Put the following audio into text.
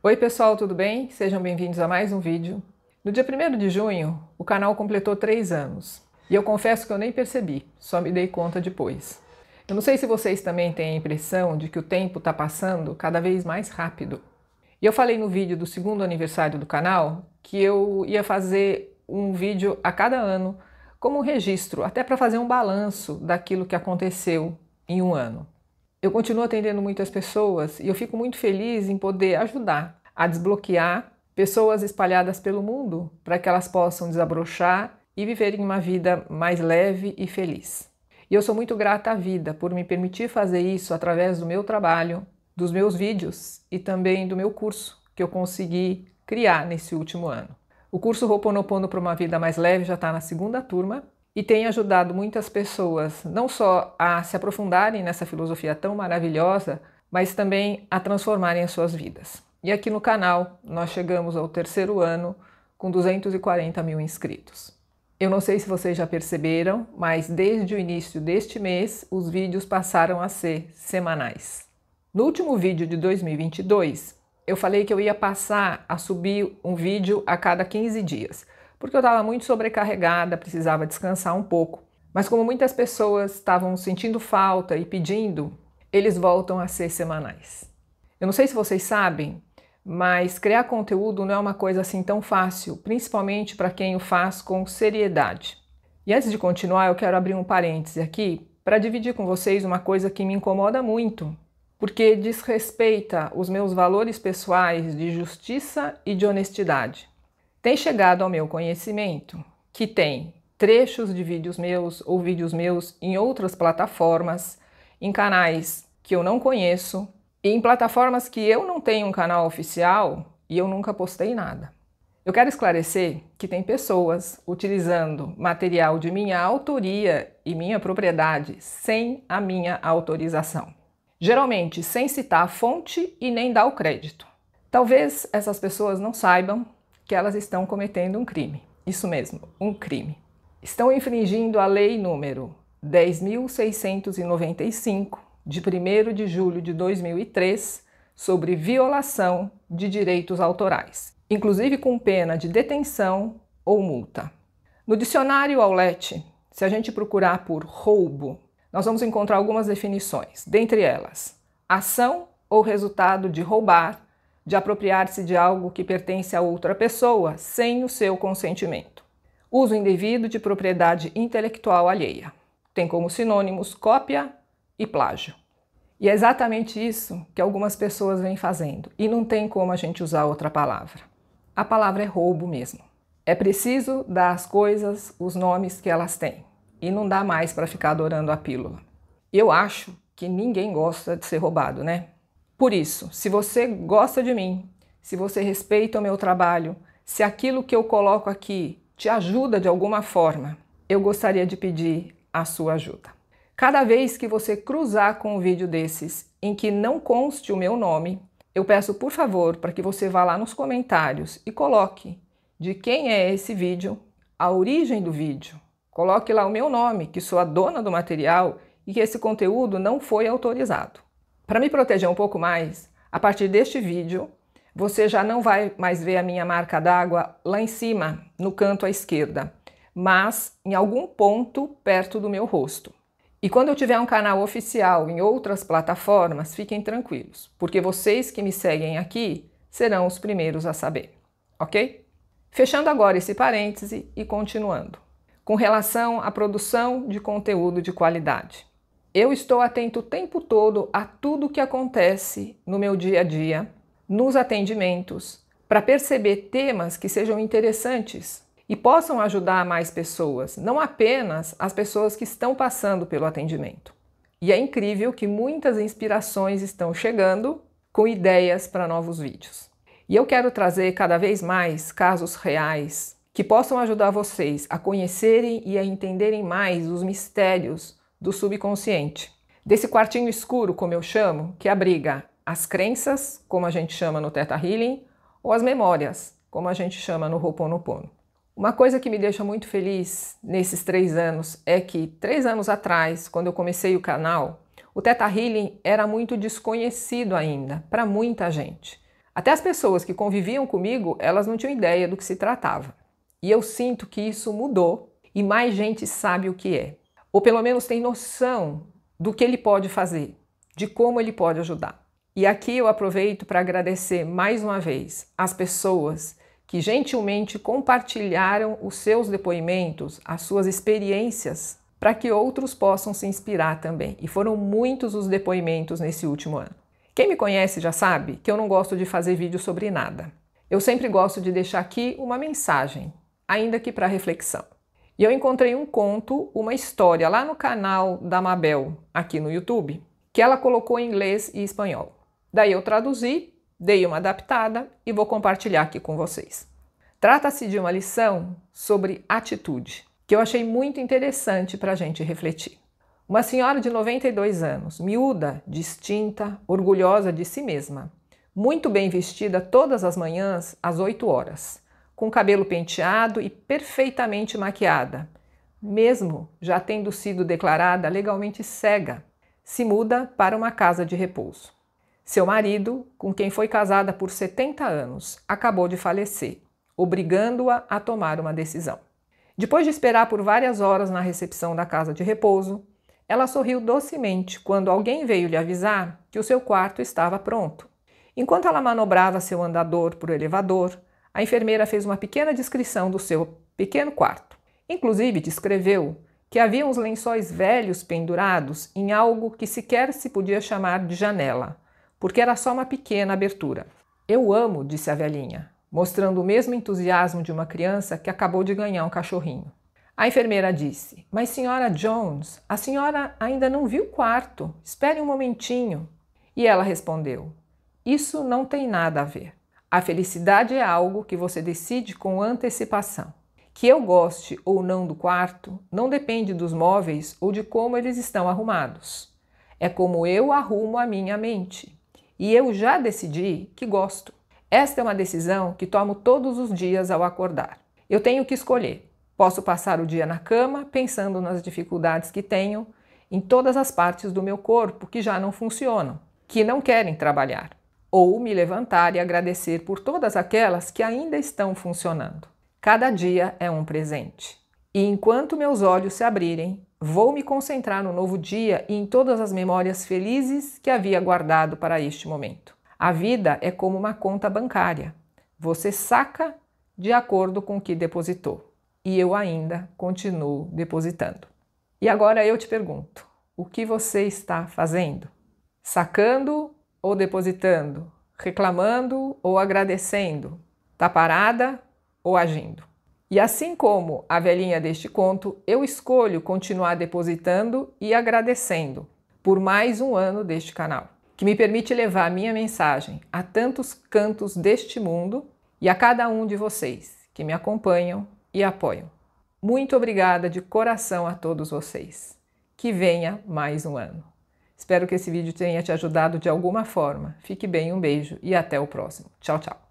Oi pessoal, tudo bem? Sejam bem-vindos a mais um vídeo. No dia 1 de junho, o canal completou 3 anos. E eu confesso que eu nem percebi, só me dei conta depois. Eu não sei se vocês também têm a impressão de que o tempo está passando cada vez mais rápido. E eu falei no vídeo do segundo aniversário do canal que eu ia fazer um vídeo a cada ano como um registro, até para fazer um balanço daquilo que aconteceu em um ano. Eu continuo atendendo muitas pessoas e eu fico muito feliz em poder ajudar a desbloquear pessoas espalhadas pelo mundo para que elas possam desabrochar e viverem uma vida mais leve e feliz. E eu sou muito grata à vida por me permitir fazer isso através do meu trabalho, dos meus vídeos e também do meu curso que eu consegui criar nesse último ano. O curso Roponopono para uma vida mais leve já está na segunda turma e tem ajudado muitas pessoas não só a se aprofundarem nessa filosofia tão maravilhosa, mas também a transformarem as suas vidas. E aqui no canal nós chegamos ao terceiro ano com 240 mil inscritos. Eu não sei se vocês já perceberam, mas desde o início deste mês os vídeos passaram a ser semanais. No último vídeo de 2022, eu falei que eu ia passar a subir um vídeo a cada 15 dias porque eu estava muito sobrecarregada, precisava descansar um pouco. Mas como muitas pessoas estavam sentindo falta e pedindo, eles voltam a ser semanais. Eu não sei se vocês sabem, mas criar conteúdo não é uma coisa assim tão fácil, principalmente para quem o faz com seriedade. E antes de continuar, eu quero abrir um parêntese aqui para dividir com vocês uma coisa que me incomoda muito, porque desrespeita os meus valores pessoais de justiça e de honestidade. Tem chegado ao meu conhecimento que tem trechos de vídeos meus ou vídeos meus em outras plataformas, em canais que eu não conheço, e em plataformas que eu não tenho um canal oficial e eu nunca postei nada. Eu quero esclarecer que tem pessoas utilizando material de minha autoria e minha propriedade sem a minha autorização. Geralmente sem citar a fonte e nem dar o crédito. Talvez essas pessoas não saibam que elas estão cometendo um crime. Isso mesmo, um crime. Estão infringindo a lei número 10.695, de 1 de julho de 2003, sobre violação de direitos autorais, inclusive com pena de detenção ou multa. No dicionário Aulete, se a gente procurar por roubo, nós vamos encontrar algumas definições, dentre elas, ação ou resultado de roubar de apropriar-se de algo que pertence a outra pessoa sem o seu consentimento. Uso indevido de propriedade intelectual alheia. Tem como sinônimos cópia e plágio. E é exatamente isso que algumas pessoas vêm fazendo, e não tem como a gente usar outra palavra. A palavra é roubo mesmo. É preciso dar às coisas os nomes que elas têm, e não dá mais para ficar adorando a pílula. Eu acho que ninguém gosta de ser roubado, né? Por isso, se você gosta de mim, se você respeita o meu trabalho, se aquilo que eu coloco aqui te ajuda de alguma forma, eu gostaria de pedir a sua ajuda. Cada vez que você cruzar com um vídeo desses em que não conste o meu nome, eu peço por favor para que você vá lá nos comentários e coloque de quem é esse vídeo, a origem do vídeo. Coloque lá o meu nome, que sou a dona do material e que esse conteúdo não foi autorizado. Para me proteger um pouco mais, a partir deste vídeo, você já não vai mais ver a minha marca d'água lá em cima, no canto à esquerda, mas em algum ponto perto do meu rosto. E quando eu tiver um canal oficial em outras plataformas, fiquem tranquilos, porque vocês que me seguem aqui serão os primeiros a saber, ok? Fechando agora esse parêntese e continuando. Com relação à produção de conteúdo de qualidade. Eu estou atento o tempo todo a tudo que acontece no meu dia a dia, nos atendimentos, para perceber temas que sejam interessantes e possam ajudar mais pessoas, não apenas as pessoas que estão passando pelo atendimento. E é incrível que muitas inspirações estão chegando com ideias para novos vídeos. E eu quero trazer cada vez mais casos reais que possam ajudar vocês a conhecerem e a entenderem mais os mistérios do subconsciente. Desse quartinho escuro, como eu chamo, que abriga as crenças, como a gente chama no Theta Healing, ou as memórias, como a gente chama no Ho'oponopono. Uma coisa que me deixa muito feliz nesses três anos é que, três anos atrás, quando eu comecei o canal, o Theta Healing era muito desconhecido ainda para muita gente. Até as pessoas que conviviam comigo, elas não tinham ideia do que se tratava. E eu sinto que isso mudou e mais gente sabe o que é ou pelo menos tem noção do que ele pode fazer, de como ele pode ajudar. E aqui eu aproveito para agradecer mais uma vez as pessoas que gentilmente compartilharam os seus depoimentos, as suas experiências, para que outros possam se inspirar também. E foram muitos os depoimentos nesse último ano. Quem me conhece já sabe que eu não gosto de fazer vídeo sobre nada. Eu sempre gosto de deixar aqui uma mensagem, ainda que para reflexão. E eu encontrei um conto, uma história lá no canal da Mabel, aqui no YouTube, que ela colocou em inglês e espanhol. Daí eu traduzi, dei uma adaptada e vou compartilhar aqui com vocês. Trata-se de uma lição sobre atitude, que eu achei muito interessante para a gente refletir. Uma senhora de 92 anos, miúda, distinta, orgulhosa de si mesma, muito bem vestida todas as manhãs às 8 horas com cabelo penteado e perfeitamente maquiada, mesmo já tendo sido declarada legalmente cega, se muda para uma casa de repouso. Seu marido, com quem foi casada por 70 anos, acabou de falecer, obrigando-a a tomar uma decisão. Depois de esperar por várias horas na recepção da casa de repouso, ela sorriu docemente quando alguém veio lhe avisar que o seu quarto estava pronto. Enquanto ela manobrava seu andador para o elevador, a enfermeira fez uma pequena descrição do seu pequeno quarto. Inclusive, descreveu que havia uns lençóis velhos pendurados em algo que sequer se podia chamar de janela, porque era só uma pequena abertura. Eu amo, disse a velhinha, mostrando o mesmo entusiasmo de uma criança que acabou de ganhar um cachorrinho. A enfermeira disse: Mas, senhora Jones, a senhora ainda não viu o quarto. Espere um momentinho. E ela respondeu: Isso não tem nada a ver. A felicidade é algo que você decide com antecipação. Que eu goste ou não do quarto não depende dos móveis ou de como eles estão arrumados. É como eu arrumo a minha mente. E eu já decidi que gosto. Esta é uma decisão que tomo todos os dias ao acordar. Eu tenho que escolher. Posso passar o dia na cama pensando nas dificuldades que tenho, em todas as partes do meu corpo que já não funcionam, que não querem trabalhar ou me levantar e agradecer por todas aquelas que ainda estão funcionando. Cada dia é um presente. E enquanto meus olhos se abrirem, vou me concentrar no novo dia e em todas as memórias felizes que havia guardado para este momento. A vida é como uma conta bancária. Você saca de acordo com o que depositou. E eu ainda continuo depositando. E agora eu te pergunto: o que você está fazendo? Sacando ou depositando, reclamando ou agradecendo, tá parada ou agindo. E assim como a velhinha deste conto, eu escolho continuar depositando e agradecendo por mais um ano deste canal, que me permite levar minha mensagem a tantos cantos deste mundo e a cada um de vocês que me acompanham e apoiam. Muito obrigada de coração a todos vocês. Que venha mais um ano. Espero que esse vídeo tenha te ajudado de alguma forma. Fique bem, um beijo e até o próximo. Tchau, tchau.